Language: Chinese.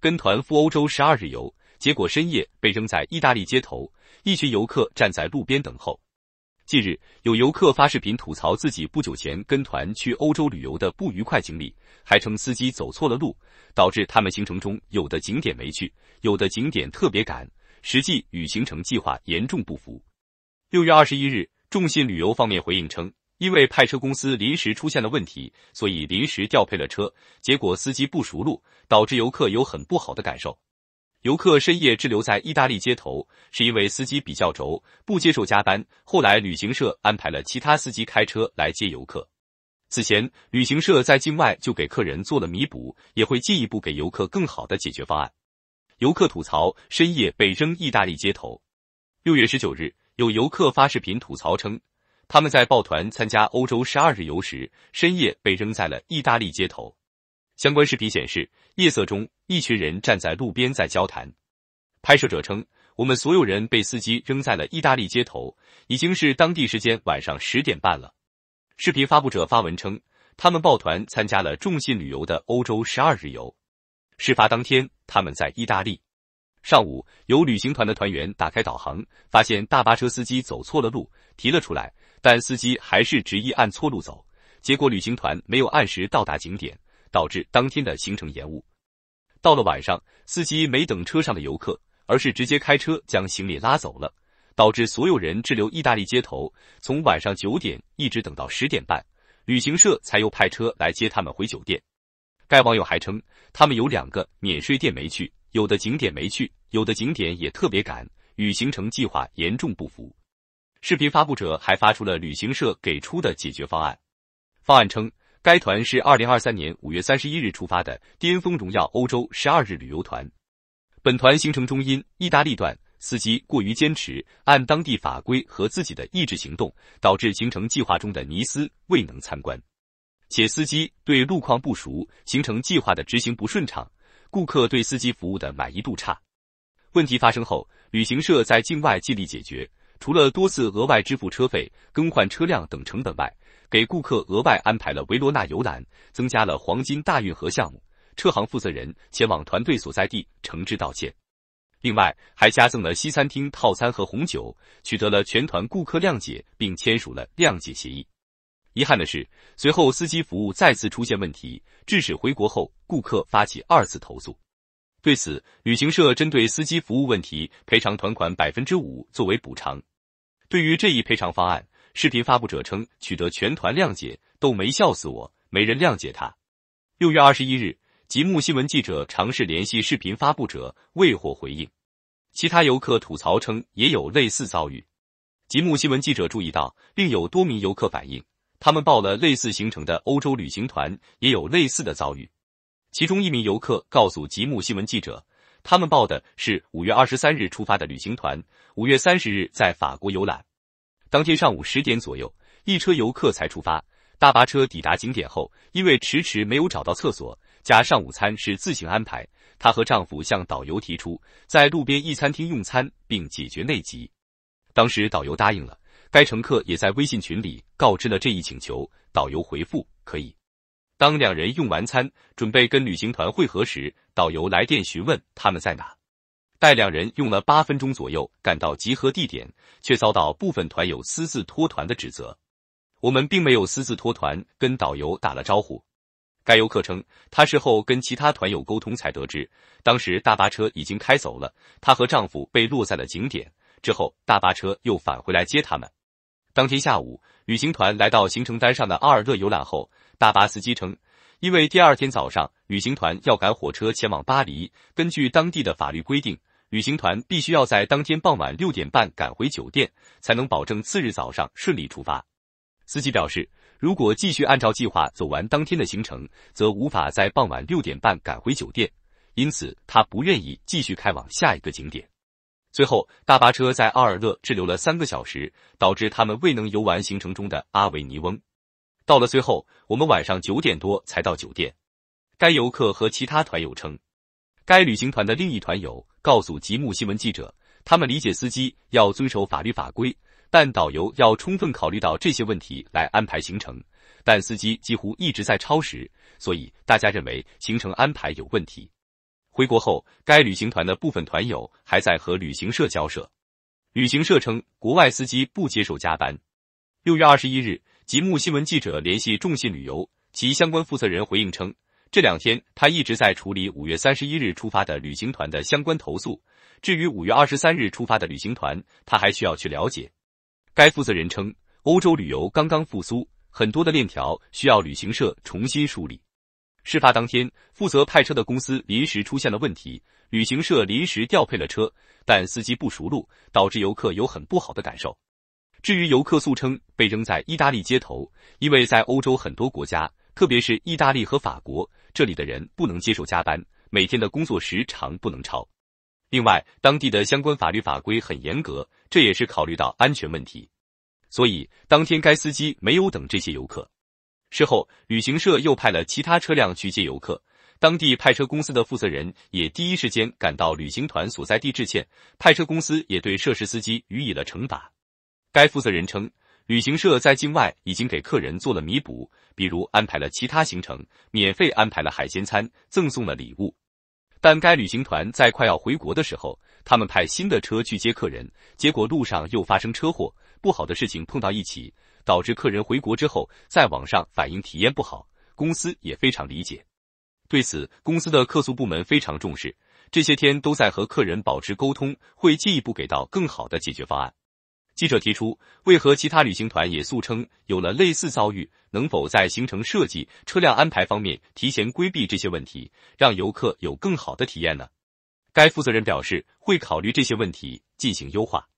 跟团赴欧洲十二日游，结果深夜被扔在意大利街头。一群游客站在路边等候。近日，有游客发视频吐槽自己不久前跟团去欧洲旅游的不愉快经历，还称司机走错了路，导致他们行程中有的景点没去，有的景点特别赶，实际与行程计划严重不符。六月二十一日，众信旅游方面回应称。因为派车公司临时出现了问题，所以临时调配了车，结果司机不熟路，导致游客有很不好的感受。游客深夜滞留在意大利街头，是因为司机比较轴，不接受加班。后来旅行社安排了其他司机开车来接游客。此前，旅行社在境外就给客人做了弥补，也会进一步给游客更好的解决方案。游客吐槽深夜被扔意大利街头。六月十九日，有游客发视频吐槽称。他们在抱团参加欧洲十二日游时，深夜被扔在了意大利街头。相关视频显示，夜色中，一群人站在路边在交谈。拍摄者称：“我们所有人被司机扔在了意大利街头，已经是当地时间晚上十点半了。”视频发布者发文称：“他们抱团参加了众信旅游的欧洲十二日游，事发当天他们在意大利。”上午，有旅行团的团员打开导航，发现大巴车司机走错了路，提了出来，但司机还是执意按错路走，结果旅行团没有按时到达景点，导致当天的行程延误。到了晚上，司机没等车上的游客，而是直接开车将行李拉走了，导致所有人滞留意大利街头，从晚上九点一直等到十点半，旅行社才又派车来接他们回酒店。该网友还称，他们有两个免税店没去。有的景点没去，有的景点也特别赶，与行程计划严重不符。视频发布者还发出了旅行社给出的解决方案。方案称，该团是二零二三年五月三十一日出发的巅峰荣耀欧洲十二日旅游团。本团行程中因意大利段司机过于坚持按当地法规和自己的意志行动，导致行程计划中的尼斯未能参观，且司机对路况不熟，行程计划的执行不顺畅。顾客对司机服务的满意度差，问题发生后，旅行社在境外尽力解决。除了多次额外支付车费、更换车辆等成本外，给顾客额外安排了维罗纳游览，增加了黄金大运河项目。车行负责人前往团队所在地诚挚道歉，另外还加赠了西餐厅套餐和红酒，取得了全团顾客谅解，并签署了谅解协议。遗憾的是，随后司机服务再次出现问题，致使回国后顾客发起二次投诉。对此，旅行社针对司机服务问题赔偿团款百分之五作为补偿。对于这一赔偿方案，视频发布者称取得全团谅解，都没笑死我，没人谅解他。六月二十一日，极目新闻记者尝试联系视频发布者，未获回应。其他游客吐槽称也有类似遭遇。极目新闻记者注意到，另有多名游客反映。他们报了类似行程的欧洲旅行团也有类似的遭遇。其中一名游客告诉吉木新闻记者，他们报的是五月二十三日出发的旅行团，五月三十日在法国游览。当天上午十点左右，一车游客才出发。大巴车抵达景点后，因为迟迟没有找到厕所，加上午餐是自行安排，她和丈夫向导游提出在路边一餐厅用餐，并解决内急。当时导游答应了。该乘客也在微信群里告知了这一请求，导游回复可以。当两人用完餐，准备跟旅行团汇合时，导游来电询问他们在哪。待两人用了八分钟左右赶到集合地点，却遭到部分团友私自脱团的指责。我们并没有私自脱团，跟导游打了招呼。该游客称，他事后跟其他团友沟通才得知，当时大巴车已经开走了，他和丈夫被落在了景点。之后，大巴车又返回来接他们。当天下午，旅行团来到行程单上的阿尔勒游览后，大巴司机称，因为第二天早上旅行团要赶火车前往巴黎，根据当地的法律规定，旅行团必须要在当天傍晚六点半赶回酒店，才能保证次日早上顺利出发。司机表示，如果继续按照计划走完当天的行程，则无法在傍晚六点半赶回酒店，因此他不愿意继续开往下一个景点。最后，大巴车在奥尔勒滞留了三个小时，导致他们未能游玩行程中的阿维尼翁。到了最后，我们晚上九点多才到酒店。该游客和其他团友称，该旅行团的另一团友告诉吉木新闻记者，他们理解司机要遵守法律法规，但导游要充分考虑到这些问题来安排行程。但司机几乎一直在超时，所以大家认为行程安排有问题。回国后，该旅行团的部分团友还在和旅行社交涉。旅行社称，国外司机不接受加班。六月二十一日，吉木新闻记者联系众信旅游，其相关负责人回应称，这两天他一直在处理五月三十一日出发的旅行团的相关投诉。至于五月二十三日出发的旅行团，他还需要去了解。该负责人称，欧洲旅游刚刚复苏，很多的链条需要旅行社重新梳理。事发当天，负责派车的公司临时出现了问题，旅行社临时调配了车，但司机不熟路，导致游客有很不好的感受。至于游客诉称被扔在意大利街头，因为在欧洲很多国家，特别是意大利和法国，这里的人不能接受加班，每天的工作时长不能超。另外，当地的相关法律法规很严格，这也是考虑到安全问题。所以，当天该司机没有等这些游客。事后，旅行社又派了其他车辆去接游客，当地派车公司的负责人也第一时间赶到旅行团所在地致歉，派车公司也对涉事司机予以了惩罚。该负责人称，旅行社在境外已经给客人做了弥补，比如安排了其他行程，免费安排了海鲜餐，赠送了礼物。但该旅行团在快要回国的时候，他们派新的车去接客人，结果路上又发生车祸。不好的事情碰到一起，导致客人回国之后在网上反映体验不好，公司也非常理解。对此，公司的客诉部门非常重视，这些天都在和客人保持沟通，会进一步给到更好的解决方案。记者提出，为何其他旅行团也诉称有了类似遭遇，能否在行程设计、车辆安排方面提前规避这些问题，让游客有更好的体验呢？该负责人表示，会考虑这些问题进行优化。